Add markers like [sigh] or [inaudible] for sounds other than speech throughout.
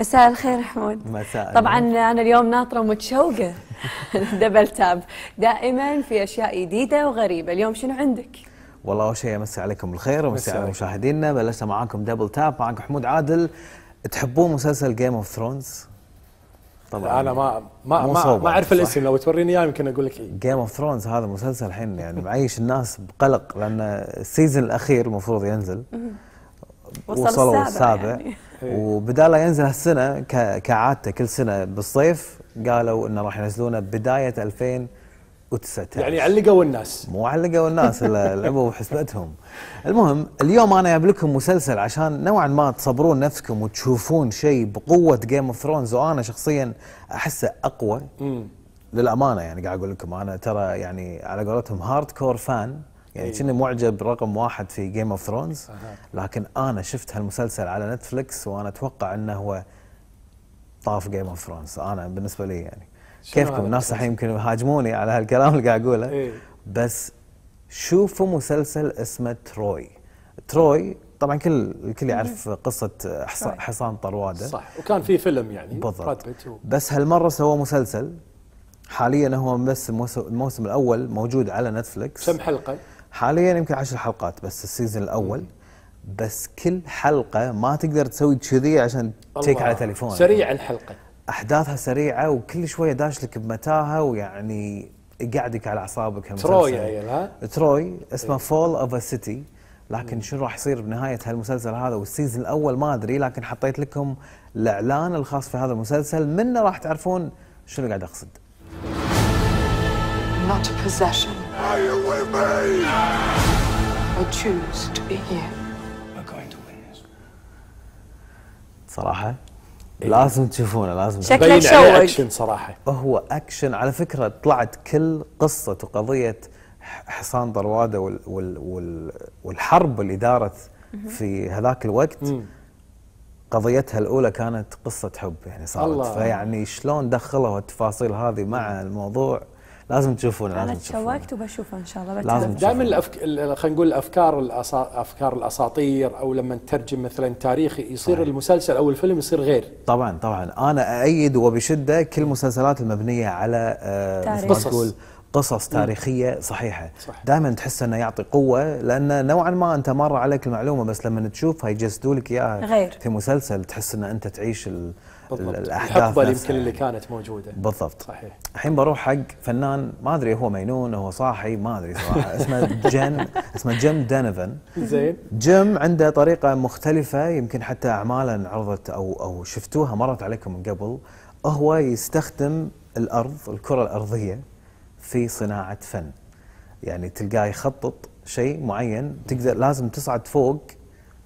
مساء الخير حمود مساء طبعا انا اليوم ناطره ومتشوقه دبل تاب دائما في اشياء جديده وغريبه اليوم شنو عندك والله اول شيء امسي عليكم بالخير ومسي على مشاهدينا بلشنا معاكم دبل تاب معاكم حمود عادل تحبون مسلسل جيم اوف ثرونز طبعا انا ما ما ما, ما اعرف الاسم لو توريني اياه يمكن اقول لك ايه جيم اوف ثرونز هذا مسلسل الحين يعني معيش الناس بقلق لان السيزون الاخير المفروض ينزل وصلوا السابع, السابع يعني. إيه. وبدال لا ينزل هالسنه كعادته كل سنه بالصيف قالوا انه راح ينزلونه بدايه 2019 يعني علقوا الناس مو علقوا الناس [laughs] لعبوا بحسبتهم المهم اليوم انا جايب لكم مسلسل عشان نوعا ما تصبرون نفسكم وتشوفون شيء بقوه جيم اوف ثرونز وانا شخصيا احسه اقوى للامانه يعني قاعد اقول لكم انا ترى يعني على قولتهم هارد كور فان يعني إيه. كنا معجب رقم واحد في جيم اوف ثرونز لكن انا شفت هالمسلسل على نتفلكس وانا اتوقع انه هو طاف جيم اوف ثرونز انا بالنسبه لي يعني كيفكم الناس الحين يمكن يهاجموني على هالكلام اللي قاعد اقوله إيه. بس شوفوا مسلسل اسمه تروي تروي طبعا كل الكل إيه. يعرف قصه حصان طرواده صح وكان في فيلم يعني بالضبط بس هالمره سوى مسلسل حاليا هو بس الموسم الاول موجود على نتفلكس كم حلقه حاليا يمكن عشر حلقات بس السيزون الاول بس كل حلقه ما تقدر تسوي كذي عشان تيك على تليفون سريع الحلقه احداثها سريعه وكل شويه داش لك بمتاهه ويعني يقعدك على اعصابك تروي ها تروي اسمه فول اوف ا سيتي لكن شنو راح يصير بنهايه هالمسلسل هذا والسيزون الاول ما ادري لكن حطيت لكم الاعلان الخاص في هذا المسلسل منه راح تعرفون شنو قاعد اقصد. Not a possession. Are you with me? I choose to be here. We're going to win this. صراحة إيه. لازم تشوفونه لازم شكله يعني شوق اكشن صراحة هو اكشن على فكرة طلعت كل قصة وقضية حصان ضروادة وال وال وال والحرب اللي دارت في هذاك الوقت قضيتها الاولى كانت قصه حب يعني صارت الله. فيعني شلون دخلوا التفاصيل هذه مع الموضوع لازم تشوفونه لازم تشوفونه انا تشوقت وبشوفه ان شاء الله لازم دائما الأفك... خلينا نقول الافكار الأسا... افكار الاساطير او لما تترجم مثلا تاريخي يصير صحيح. المسلسل او الفيلم يصير غير طبعا طبعا انا اايد وبشده كل المسلسلات المبنيه على آه تقول قصص تاريخيه صحيحه صح. دائما تحس انه يعطي قوه لان نوعا ما انت مر عليك المعلومه بس لما تشوفها يجسدوا لك اياها غير في مسلسل تحس ان انت تعيش ال... بالضبط. الاحداث اللي يمكن اللي كانت موجوده بالضبط صحيح الحين بروح حق فنان ما ادري هو مينون هو صاحي ما ادري صراحه [laughs] اسمه جن اسمه جيم دانيفن زين جيم عنده طريقه مختلفه يمكن حتى اعماله انعرضت او او شفتوها مرت عليكم من قبل هو يستخدم الارض الكره الارضيه في صناعه فن يعني تلقاه يخطط شيء معين تقدر لازم تصعد فوق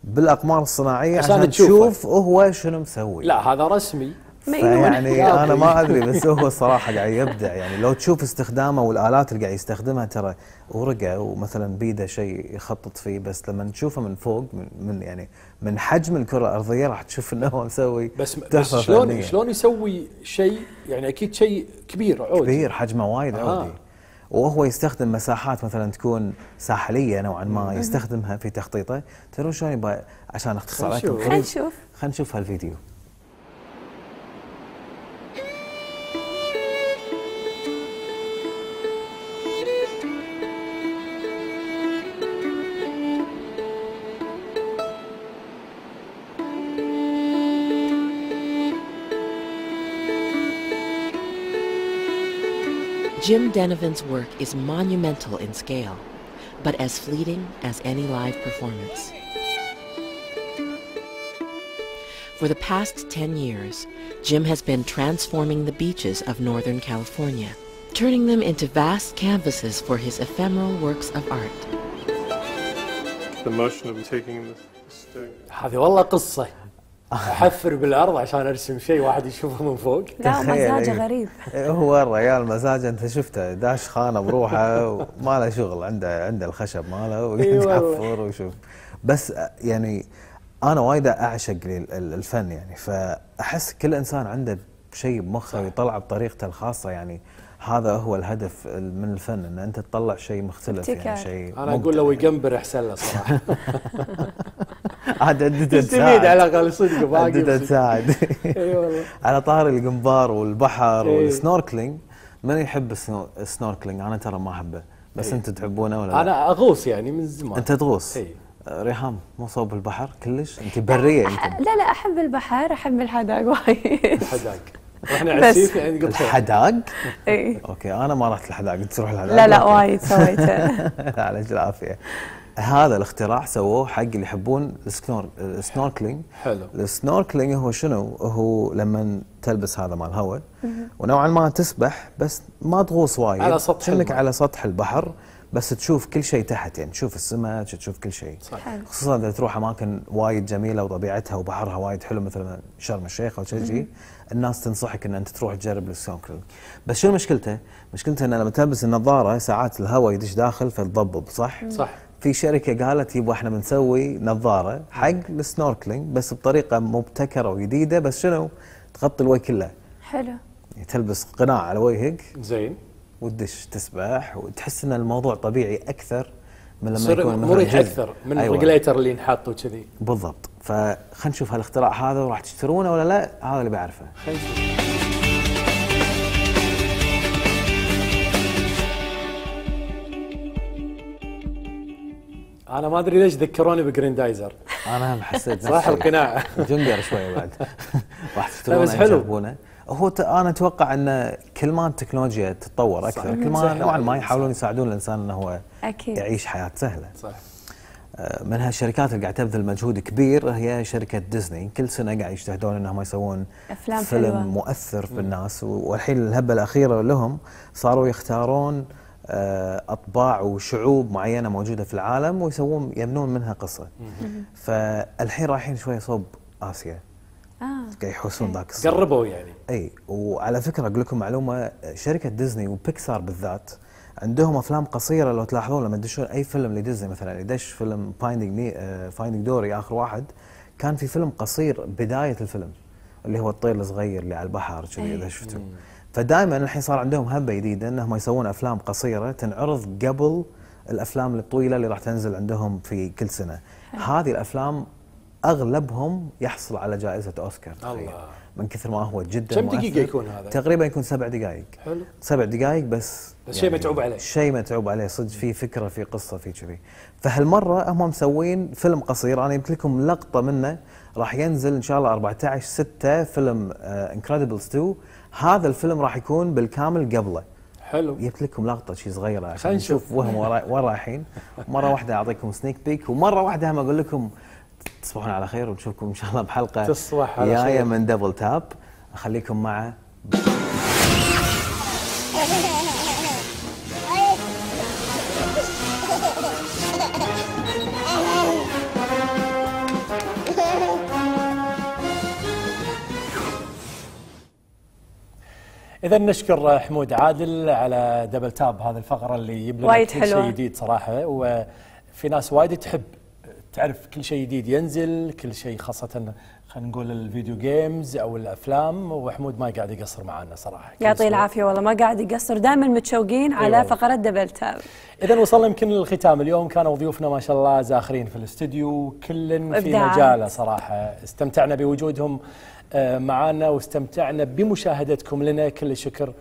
بالاقمار الصناعيه عشان, عشان تشوف هو شنو مسوي لا هذا رسمي يعني [laughs] انا ما ادري بس هو صراحه قاعد يبدع يعني لو تشوف استخدامه والالات اللي قاعد يستخدمها ترى ورقه ومثلا بيده شيء يخطط فيه بس لما تشوفه من فوق من يعني من حجم الكره الارضيه راح تشوف انه هو مسوي بس, بس شلون شلون يسوي شيء يعني اكيد شيء كبير عود كبير حجمه وايد آه عودي وهو يستخدم مساحات مثلا تكون ساحليه نوعا ما يستخدمها في تخطيطه ترون شلون يبغى عشان اختصار خلينا نشوف خلينا نشوف هالفيديو Jim Denovan's work is monumental in scale, but as fleeting as any live performance. For the past 10 years, Jim has been transforming the beaches of Northern California, turning them into vast canvases for his ephemeral works of art. The motion of taking the stick. احفر بالارض عشان ارسم شيء واحد يشوفه من فوق لا مزاجه غريب هو الرجال مزاجه انت شفته داش خانه بروحه وما له شغل عنده عنده الخشب ماله ويحفر ويشوف بس يعني انا وايد اعشق الفن يعني فاحس كل انسان عنده شيء بمخه ويطلع بطريقته الخاصه يعني هذا هو الهدف من الفن ان انت تطلع شيء مختلف يعني شيء انا اقول لو يعني. يقنبر احسن له صراحه [laughs] [laughs] عاد عدد تساعد على الاقل صدق باقي عدد تساعد اي والله [laughs] على طار القنبار والبحر إيه. والسنوركلينج من يحب السنوركلينج انا ترى ما احبه بس إيه. انتم تحبونه ولا لا؟ انا اغوص يعني من زمان انت تغوص؟ اي ريهام مو صوب البحر كلش انت بريه انت لا لا احب البحر احب الحداق وايد الحداق رحنا عسيف يعني الحداق؟ اي اوكي انا ما رحت الحداق تروح الحداق لا لا وايد سويته [laughs] على العافيه هذا الاختراع سووه حق اللي يحبون السنوركلينج حلو السنوركلينج هو شنو؟ هو لما تلبس هذا مال هواء ونوعا ما تسبح بس ما تغوص وايد على سطح كأنك على سطح البحر بس تشوف كل شيء تحت يعني تشوف السمك تشوف كل شيء خصوصا اذا تروح اماكن وايد جميله وطبيعتها وبحرها وايد حلو مثل شرم الشيخ او شيء الناس تنصحك ان انت تروح تجرب السنوركلينج بس شنو مشكلته؟ مشكلته انه لما تلبس النظاره ساعات الهواء يدش داخل فتضبب صح؟ صح في شركه قالت يبا احنا بنسوي نظاره حق السنوركلينج بس بطريقه مبتكره وجديده بس شنو تغطي الوجه كله حلو يعني تلبس قناع على وجهك زين وتدش تسبح وتحس ان الموضوع طبيعي اكثر من لما يكون مريح اكثر من أيوة. الريجليتر اللي ينحط وكذي بالضبط فخلينا نشوف هالاختراع هذا وراح تشترونه ولا لا هذا اللي بعرفه خلينا نشوف انا ما ادري ليش ذكروني بجريندايزر انا هم حسيت [laughs] صح القناع جندر شويه بعد [laughs] راح بس حلو هو انا اتوقع ان كل ما التكنولوجيا تتطور اكثر كل ما نوعا ما يحاولون يساعدون الانسان انه هو أكيد. يعيش حياه سهله صح آه، من هالشركات اللي قاعد تبذل مجهود كبير هي شركه ديزني كل سنه قاعد يجتهدون انهم يسوون أفلام فيلم حلوة. مؤثر في الناس والحين الهبه الاخيره لهم صاروا يختارون آه، اطباع وشعوب معينه موجوده في العالم ويسوون يبنون منها قصه فالحين رايحين شوي صوب اسيا آه. يحوسون ذاك الصوب قربوا يعني اي وعلى فكره اقول لكم معلومه شركه ديزني وبيكسار بالذات عندهم افلام قصيره لو تلاحظون لما تدشون اي فيلم لديزني مثلا يدش فيلم فايندينج فايندينج دوري اخر واحد كان في فيلم قصير بدايه الفيلم اللي هو الطير الصغير اللي على البحر كذي اذا شفتوه فدائما الحين صار عندهم هبه جديده انهم يسوون افلام قصيره تنعرض قبل الافلام الطويله اللي راح تنزل عندهم في كل سنه هذه الافلام اغلبهم يحصل على جائزه اوسكار الله من كثر ما هو جدا كم دقيقه يكون هذا؟ تقريبا يكون سبع دقائق حلو سبع دقائق بس بس يعني شيء متعوب عليه شيء متعوب عليه صدق في فكره في قصه في كذي فهالمره هم مسوين فيلم قصير انا جبت لكم لقطه منه راح ينزل ان شاء الله 14 6 فيلم انكريدبلز آه، 2 هذا الفيلم راح يكون بالكامل قبله حلو جبت لكم لقطه شيء صغيره عشان نشوف وهم وين رايحين مره واحده اعطيكم سنيك بيك ومره واحده هم اقول لكم تصبحون على خير ونشوفكم ان شاء الله بحلقه تصبح على خير من دبل تاب اخليكم مع اذا نشكر حمود عادل على دبل تاب هذه الفقره اللي يبلغ كل شيء جديد صراحه وفي ناس وايد تحب تعرف كل شيء جديد ينزل كل شيء خاصه خلينا نقول الفيديو جيمز او الافلام وحمود ما قاعد يقصر معنا صراحه يعطيه العافيه والله ما قاعد يقصر دائما متشوقين أيوة على أيوة. فقره دبل تاب اذا وصلنا يمكن للختام اليوم كانوا ضيوفنا ما شاء الله زاخرين في الاستديو كل في مجاله صراحه استمتعنا بوجودهم آه، معنا واستمتعنا بمشاهدتكم لنا كل الشكر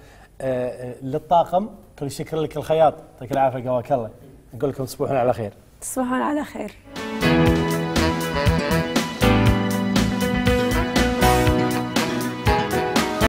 آه، آه، للطاقم كل الشكر لك الخياط يعطيك العافيه قواك الله نقول لكم تصبحون على خير تصبحون على خير